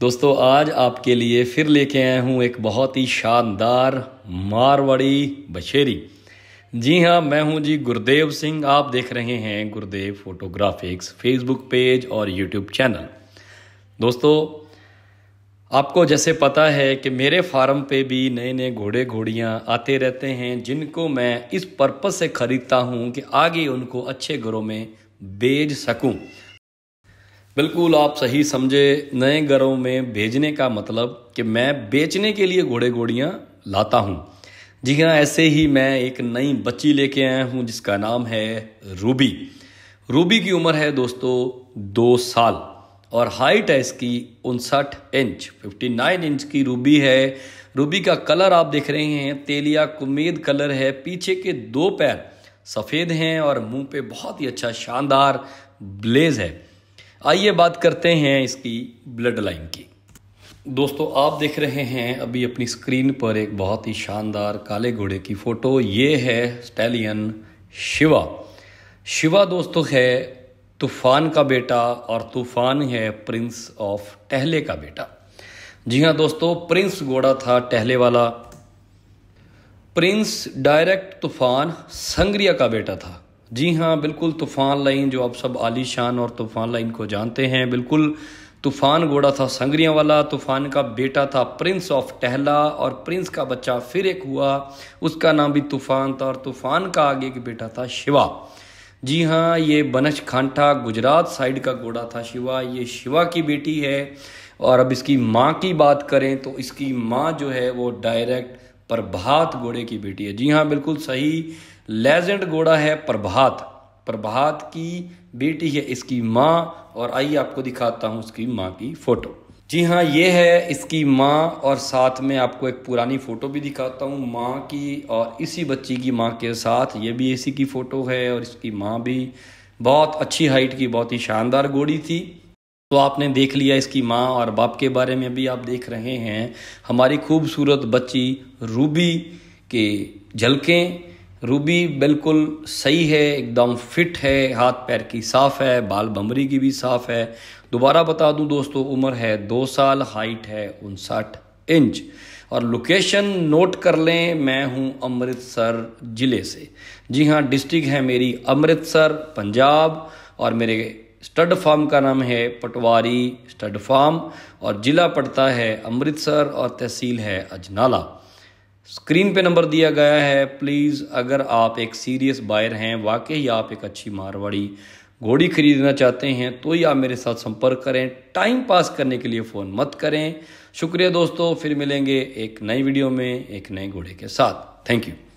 दोस्तों आज आपके लिए फिर लेके आया हूँ एक बहुत ही शानदार मारवाड़ी बछेरी जी हाँ मैं हूँ जी गुरदेव सिंह आप देख रहे हैं गुरदेव फोटोग्राफिक्स फेसबुक पेज और यूट्यूब चैनल दोस्तों आपको जैसे पता है कि मेरे फार्म पे भी नए नए घोड़े घोड़ियाँ आते रहते हैं जिनको मैं इस पर्पज़ से ख़रीदता हूँ कि आगे उनको अच्छे घरों में बेच सकूँ बिल्कुल आप सही समझे नए घरों में भेजने का मतलब कि मैं बेचने के लिए घोड़े घोड़ियाँ लाता हूँ जी हाँ ऐसे ही मैं एक नई बच्ची लेके आया हूँ जिसका नाम है रूबी रूबी की उम्र है दोस्तों दो साल और हाइट है इसकी उनसठ इंच 59 इंच की रूबी है रूबी का कलर आप देख रहे हैं तेलिया कुमेद कलर है पीछे के दो पैर सफ़ेद हैं और मुंह पे बहुत ही अच्छा शानदार ब्लेज है आइए बात करते हैं इसकी ब्लड लाइन की दोस्तों आप देख रहे हैं अभी अपनी स्क्रीन पर एक बहुत ही शानदार काले घोड़े की फ़ोटो ये है स्टैलियन शिवा शिवा दोस्तों है तूफ़ान का बेटा और तूफ़ान है प्रिंस ऑफ टहले का बेटा जी हाँ दोस्तों प्रिंस घोड़ा था टहले वाला प्रिंस डायरेक्ट तूफान संग्रिया का बेटा था जी हाँ बिल्कुल तूफ़ान लाइन जो आप सब आलीशान और तूफ़ान लाइन को जानते हैं बिल्कुल तूफ़ान घोड़ा था संगरिया वाला तूफ़ान का बेटा था प्रिंस ऑफ टहला और प्रिंस का बच्चा फिर एक हुआ उसका नाम भी तूफ़ान था और तूफ़ान का आगे एक बेटा था शिवा जी हाँ ये बनश खांठा गुजरात साइड का घोड़ा था शिवा ये शिवा की बेटी है और अब इसकी माँ की बात करें तो इसकी माँ जो है वो डायरेक्ट प्रभात घोड़े की बेटी है जी हाँ बिल्कुल सही लेजेंड घोड़ा है प्रभात प्रभात की बेटी है इसकी माँ और आइए आपको दिखाता हूँ उसकी माँ की फ़ोटो जी हाँ ये है इसकी माँ और साथ में आपको एक पुरानी फ़ोटो भी दिखाता हूँ माँ की और इसी बच्ची की माँ के साथ ये भी इसी की फ़ोटो है और इसकी माँ भी बहुत अच्छी हाइट की बहुत ही शानदार घोड़ी थी तो आपने देख लिया इसकी माँ और बाप के बारे में भी आप देख रहे हैं हमारी खूबसूरत बच्ची रूबी के झलकें रूबी बिल्कुल सही है एकदम फिट है हाथ पैर की साफ़ है बाल बमरी की भी साफ़ है दोबारा बता दूं दोस्तों उम्र है दो साल हाइट है उनसठ इंच और लोकेशन नोट कर लें मैं हूं अमृतसर ज़िले से जी हाँ डिस्ट्रिक्ट है मेरी अमृतसर पंजाब और मेरे स्टड फार्म का नाम है पटवारी स्टड फार्म और ज़िला पड़ता है अमृतसर और तहसील है अजनाला स्क्रीन पे नंबर दिया गया है प्लीज़ अगर आप एक सीरियस बायर हैं वाकई आप एक अच्छी मारवाड़ी घोड़ी खरीदना चाहते हैं तो ही आप मेरे साथ संपर्क करें टाइम पास करने के लिए फ़ोन मत करें शुक्रिया दोस्तों फिर मिलेंगे एक नई वीडियो में एक नए घोड़े के साथ थैंक यू